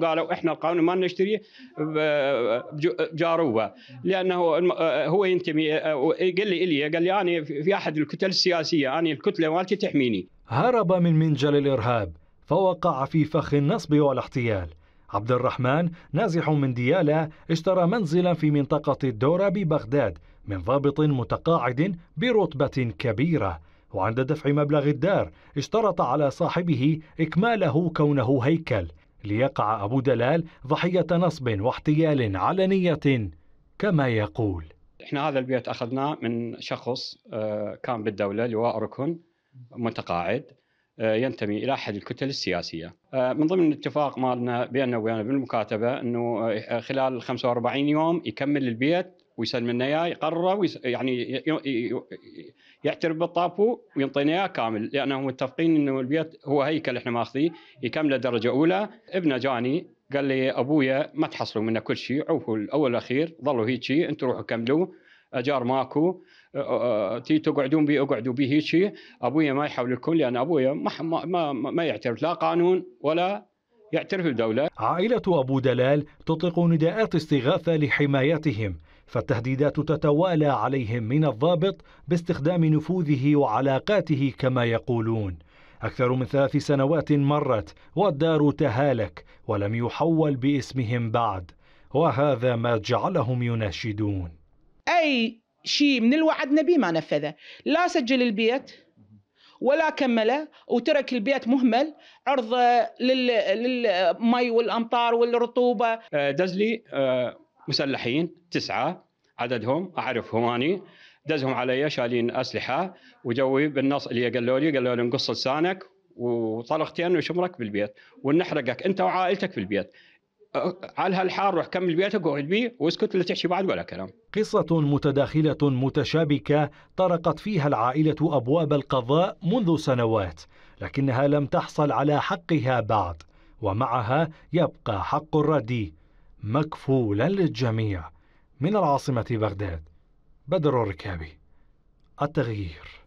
قالوا احنا القانون ما نشتريه بجاروبه لانه هو ينتمي قال لي الي قال لي انا في احد الكتل السياسيه انا الكتله مالتي تحميني هرب من منجل الارهاب فوقع في فخ النصب والاحتيال عبد الرحمن نازح من ديالى اشترى منزلا في منطقة الدورة ببغداد من ضابط متقاعد برتبة كبيرة وعند دفع مبلغ الدار اشترط على صاحبه إكماله كونه هيكل ليقع أبو دلال ضحية نصب واحتيال علنية كما يقول احنا هذا البيت اخذناه من شخص آه، كان بالدوله لواء ركن متقاعد آه، ينتمي الى احد الكتل السياسيه. آه، من ضمن الاتفاق مالنا بيننا وبينه بالمكاتبه انه خلال 45 يوم يكمل البيت ويسلم لنا اياه يقرره ويس... يعني يعترف بالطابو وينطينا اياه كامل لانهم متفقين انه البيت هو هيكل احنا ماخذيه يكمله درجه اولى ابنه جاني قال لي ابويا ما تحصلوا منه كل شيء عوفوا الاول الاخير ظلوا هيك انتم روحوا كملوا اجار ماكو تي تقعدون بي اقعدوا به هيك ابويا ما يحول لكم لان ابويا ما ما ما, ما يعترف لا قانون ولا يعترف الدولة عائلة أبو دلال تطلق نداءات استغاثة لحمايتهم فالتهديدات تتوالى عليهم من الضابط باستخدام نفوذه وعلاقاته كما يقولون أكثر من ثلاث سنوات مرت والدار تهالك ولم يحول باسمهم بعد وهذا ما جعلهم يناشدون أي شيء من الوعد نبي ما نفذه لا سجل البيت ولا كمله وترك البيت مهمل عرض للمي والامطار والرطوبه آه، دزلي آه، مسلحين تسعه عددهم اعرفهم اني دزهم علي شالين اسلحه وجوي بالنص اللي قالوا لي قالوا لي نقص لسانك وطلقتين وشمرك بالبيت ونحرقك انت وعائلتك في البيت على هالحال روح كمل بيتك واقعد بيه واسكت لا تحكي بعد ولا كلام قصة متداخلة متشابكة طرقت فيها العائلة أبواب القضاء منذ سنوات لكنها لم تحصل على حقها بعد ومعها يبقى حق الردي مكفولا للجميع من العاصمة بغداد بدر الركابي التغيير